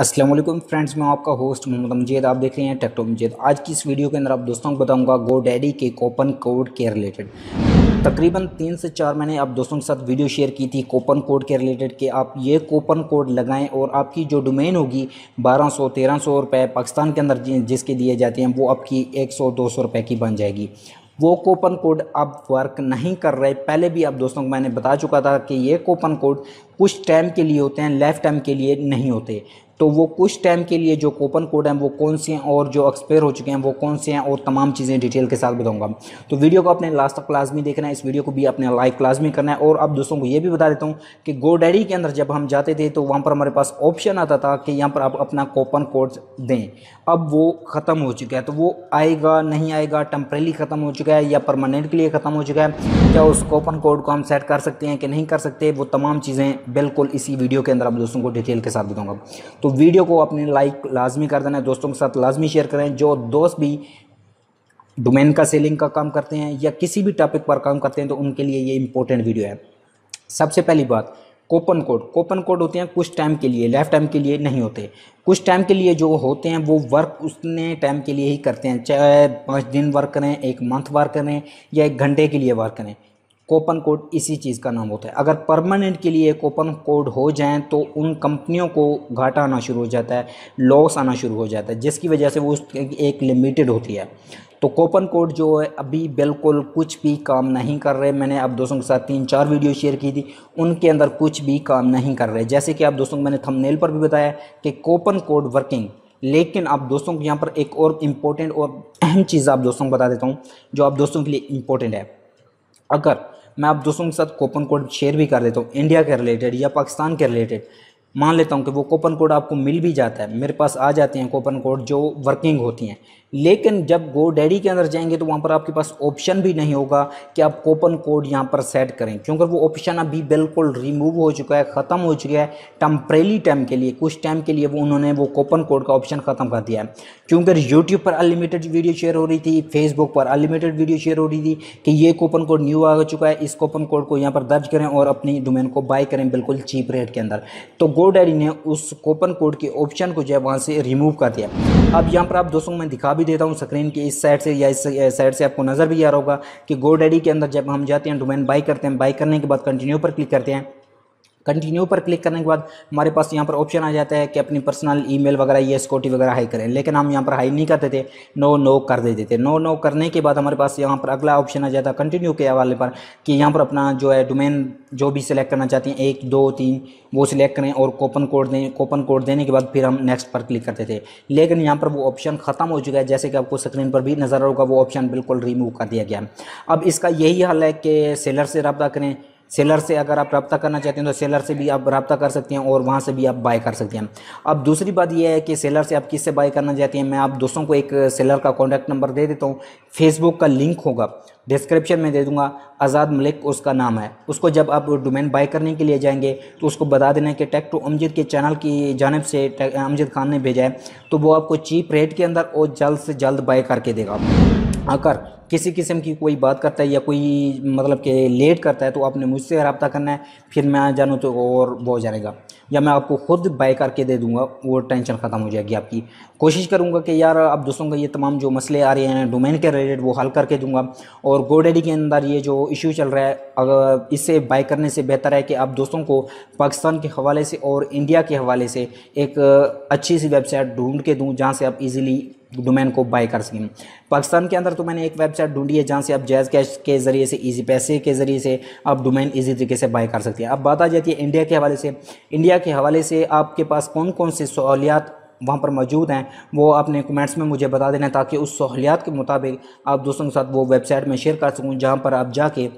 Aslam friends मैं आपका host Mohammad अमजीद आप देख रहे हैं टेक्टो मजीद आज की इस वीडियो के अंदर आप दोस्तों को बताऊंगा गो डैडी के कोपन कोड के रिलेटेड तकरीबन तीन से चार मैंने आप दोस्तों के साथ वीडियो शेयर की थी कोपन कोड के रिलेटेड कि आप ये कोपन कोड लगाएं और आपकी जो डोमेन होगी 1200 1300 रुपए पाकिस्तान के अंदर जिसके दिए जाते हैं वो आपकी दो सौ रुपए की बन जाएगी वो कोपन कोड अब वर्क नहीं कर रहे पहले भी आप दोस्तों को मैंने बता चुका था कि ये कोपन कोड कुछ टाइम के लिए होते हैं लाइफ टाइम के लिए नहीं होते तो वो कुछ टाइम के लिए जो कूपन कोड हैं वो कौन से हैं और जो एक्सपायर हो चुके हैं वो कौन से हैं और तमाम चीज़ें डिटेल के साथ बताऊंगा तो वीडियो को अपने लास्ट तक लाजमी देखना है इस वीडियो को भी अपने लाइक लाजमी करना है और अब दोस्तों को ये भी बता देता हूँ कि गो डैडी के अंदर जब हम जाते थे तो वहाँ पर हमारे पास ऑप्शन आता था कि यहाँ पर आप अपना कोपन कोड दें अब वो ख़त्म हो चुका है तो वो आएगा नहीं आएगा टम्प्रेली ख़त्म हो चुका है या परमानेंट के लिए ख़त्म हो चुका है क्या उस कोपन कोड को हम सेट कर सकते हैं कि नहीं कर सकते वो तमाम चीज़ें बिल्कुल इसी वीडियो के अंदर आप दोस्तों को डिटेल के साथ बताऊँगा तो तो वीडियो को अपने लाइक लाजमी कर देना दोस्तों के साथ लाजमी शेयर करें जो दोस्त भी डोमेन का सेलिंग का काम करते हैं या किसी भी टॉपिक पर काम करते हैं तो उनके लिए ये इंपॉर्टेंट वीडियो है सबसे पहली बात कोपन कोड कोपन कोड होते हैं कुछ टाइम के लिए लाइफ टाइम के लिए नहीं होते कुछ टाइम के लिए जो होते हैं वो वर्क उसने टाइम के लिए ही करते हैं चाहे पाँच दिन वर्क करें एक मंथ वर्क करें या एक घंटे के लिए वर्क करें कोपन कोड इसी चीज़ का नाम होता है अगर परमानेंट के लिए कोपन कोड हो जाएँ तो उन कंपनियों को घाटा आना शुरू हो जाता है लॉस आना शुरू हो जाता है जिसकी वजह से वो एक लिमिटेड होती है तो कोपन कोड जो है अभी बिल्कुल कुछ भी काम नहीं कर रहे मैंने आप दोस्तों के साथ तीन चार वीडियो शेयर की थी उनके अंदर कुछ भी काम नहीं कर रहे जैसे कि आप दोस्तों को मैंने थंबनेल पर भी बताया कि कोपन कोड वर्किंग लेकिन आप दोस्तों को यहाँ पर एक और इम्पोर्टेंट और अहम चीज़ आप दोस्तों को बता देता हूँ जो आप दोस्तों के लिए इम्पोर्टेंट है अगर मैं आप दोस्तों के साथ कोपन कोड शेयर भी कर देता हूँ इंडिया के रिलेटेड या पाकिस्तान के रिलेटेड मान लेता हूँ कि वो कोपन कोड आपको मिल भी जाता है मेरे पास आ जाते हैं कोपन कोड जो वर्किंग होती हैं लेकिन जब गो डैडी के अंदर जाएंगे तो वहाँ पर आपके पास ऑप्शन भी नहीं होगा कि आप कोपन कोड यहाँ पर सेट करें क्योंकि वो ऑप्शन अभी बिल्कुल रिमूव हो चुका है ख़त्म हो चुका है टम्परेली टाइम के लिए कुछ टाइम के लिए वो उन्होंने वो कोपन कोड का ऑप्शन ख़त्म कर दिया है क्योंकि यूट्यूब पर अनलिमिटेड वीडियो शेयर हो रही थी फेसबुक पर अनलिमिटेड वीडियो शेयर हो रही थी कि ये कोपन कोड न्यू आ चुका है इस कोपन कोड को यहाँ पर दर्ज करें और अपनी डोमेन को बाई करें बिल्कुल चीप रेट के अंदर तो गो डैडी ने उस कोपन कोड के ऑप्शन को जो है वहाँ से रिमूव कर दिया अब यहाँ पर आप दोस्तों मैं दिखा भी देता हूँ स्क्रीन की इस साइड से या इस साइड से आपको नज़र भी आ रहा होगा कि गोडेडी के अंदर जब हम जाते हैं डोमेन बाई करते हैं बाई करने के बाद कंटिन्यू पर क्लिक करते हैं कंटिन्यू पर क्लिक करने के बाद हमारे पास यहाँ पर ऑप्शन आ जाता है कि अपनी पर्सनल ईमेल वगैरह ये स्कोटी वगैरह हाई करें लेकिन हम यहाँ पर हाई नहीं करते थे नो नो कर देते थे नो नो करने के बाद हमारे पास यहाँ पर अगला ऑप्शन आ जाता है कंटिन्यू के हवाले पर कि यहाँ पर अपना जो है डोमेन जो भी सिलेक्ट करना चाहते हैं एक दो तीन वो सिलेक्ट करें और कोपन कोड दें कोपन कोड देने के बाद फिर हम नेक्स्ट पर क्लिक करते थे लेकिन यहाँ पर वो ऑप्शन ख़त्म हो चुका है जैसे कि आपको स्क्रीन पर भी नज़र होगा वो ऑप्शन बिल्कुल रिमूव कर दिया गया अब इसका यही हल है कि सेलर से रबा करें सेलर से अगर आप रब्ता करना चाहते हैं तो सेलर से भी आप रब्ता कर सकते हैं और वहाँ से भी आप बाय कर सकते हैं अब दूसरी बात यह है कि सेलर से आप किससे बाय करना चाहते हैं मैं आप दोस्तों को एक सेलर का कॉन्टैक्ट नंबर दे देता हूँ फेसबुक का लिंक होगा डिस्क्रिप्शन में दे दूंगा आज़ाद मलिक उसका नाम है उसको जब आप डोमेन बाय करने के लिए जाएंगे तो उसको बता देना कि टेक टू अमजद के चैनल की जानब से अमजद खान ने भेजा है तो वो आपको चीप रेट के अंदर और जल्द से जल्द बाय करके देगा आकर किसी किस्म की कोई बात करता है या कोई मतलब कि लेट करता है तो आपने मुझसे रबता करना है फिर मैं जानूँ तो और वो हो जाएगा या मैं आपको खुद बाय करके दे दूँगा वो टेंशन ख़त्म हो जाएगी आपकी कोशिश करूँगा कि यार आप दोस्तों का ये तमाम जो मसले आ रहे हैं डोमेन के रिलेटेड वो हल करके दूँगा और गोडेडी के अंदर ये जो इशू चल रहा है अगर इससे बाय करने से बेहतर है कि आप दोस्तों को पाकिस्तान के हवाले से और इंडिया के हवाले से एक अच्छी सी वेबसाइट ढूंढ के दूँ जहाँ से आप ईज़िली डोमेन को बाय कर सकें पाकिस्तान के अंदर तो मैंने एक वेबसाइट ढूंढी है जहाँ से आप जैज़ कैश के ज़रिए से ईजी पैसे के ज़रिए से आप डोमेन ईजी तरीके से बाय कर सकते हैं अब बात आ जाती है इंडिया के हवाले से इंडिया के हवाले से आपके पास कौन कौन से सहूलियात वहाँ पर मौजूद हैं वो आपने कमेंट्स में मुझे बता देना ताकि उस सहूलियात के मुताबिक आप दोस्तों के साथ वो वेबसाइट में शेयर कर सकूँ जहाँ पर आप जाके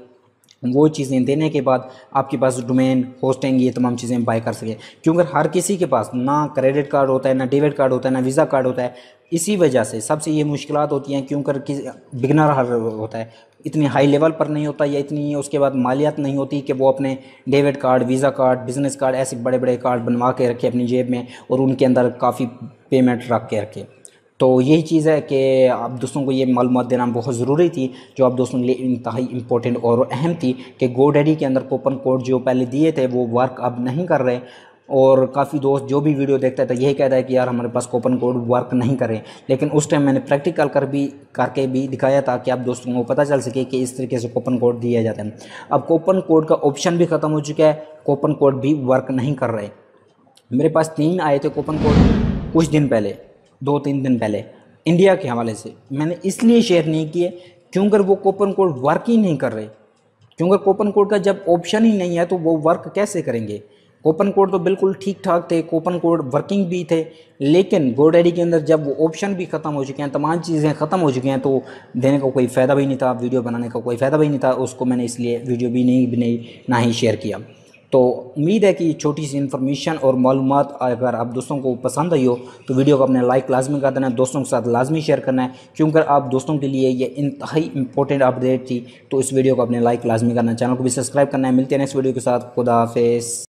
वो चीज़ें देने के बाद आपके पास डोमेन होस्टिंग ये तमाम चीज़ें बाय कर सकें क्योंकि हर किसी के पास ना क्रेडिट कार्ड होता है ना डेबिट कार्ड होता है ना वीज़ा कार्ड होता है इसी वजह से सबसे ये मुश्किल होती हैं क्योंकि बिगनर हर होता है इतनी हाई लेवल पर नहीं होता या इतनी उसके बाद मालियात नहीं होती कि वो अपने debit card Visa card business card ऐसे बड़े बड़े कार्ड बनवा के रखे अपनी जेब में और उनके अंदर काफ़ी पेमेंट रख के रखे तो यही चीज़ है कि आप दोस्तों को ये मालूम देना बहुत ज़रूरी थी जो आप दोस्तों के लिए इंतहाई इंपॉर्टेंट और अहम थी कि गो डैडी के अंदर कोपन कोड जो पहले दिए थे वो वर्क अब नहीं कर रहे और काफ़ी दोस्त जो भी वीडियो देखता है तो यही कहता है कि यार हमारे पास कोपन कोड वर्क नहीं करे लेकिन उस टाइम मैंने प्रैक्टिकल कर भी करके भी दिखाया था कि आप दोस्तों को पता चल सके कि इस तरीके से कोपन कोड दिया जाता है अब कोपन कोड का ऑप्शन भी ख़त्म हो चुका है कोपन कोड भी वर्क नहीं कर रहे मेरे पास तीन आए थे कोपन कोड कुछ दिन पहले दो तीन दिन पहले इंडिया के हवाले से मैंने इसलिए शेयर नहीं किए क्योंकि वो कोपन कोड वर्क ही नहीं कर रहे क्योंकि कोपन कोड का जब ऑप्शन ही नहीं है तो वो वर्क कैसे करेंगे कोपन कोड तो बिल्कुल ठीक ठाक थे कोपन कोड वर्किंग भी थे लेकिन गोडेडी के अंदर जब वो ऑप्शन भी ख़त्म हो चुके हैं तमाम चीज़ें ख़त्म हो चुकी हैं तो देने का को कोई फ़ायदा भी नहीं था वीडियो बनाने का कोई फ़ायदा भी नहीं था उसको मैंने इसलिए वीडियो भी नहीं बनाई ना ही शेयर किया तो उम्मीद है कि ये छोटी सी इन्फॉर्मेशन और मालूम अगर आप दोस्तों को पसंद आई हो तो वीडियो को अपने लाइक लाजमी कर देना है दोस्तों के साथ लाजमी शेयर करना है क्योंकि आप दोस्तों के लिए ये इंतहाई इंपॉर्टेंट अपडेट थी तो इस वीडियो को अपने लाइक लाजमी करना चैनल को भी सब्सक्राइब करना है मिलते हैं नेक्स्ट वीडियो के साथ खुदा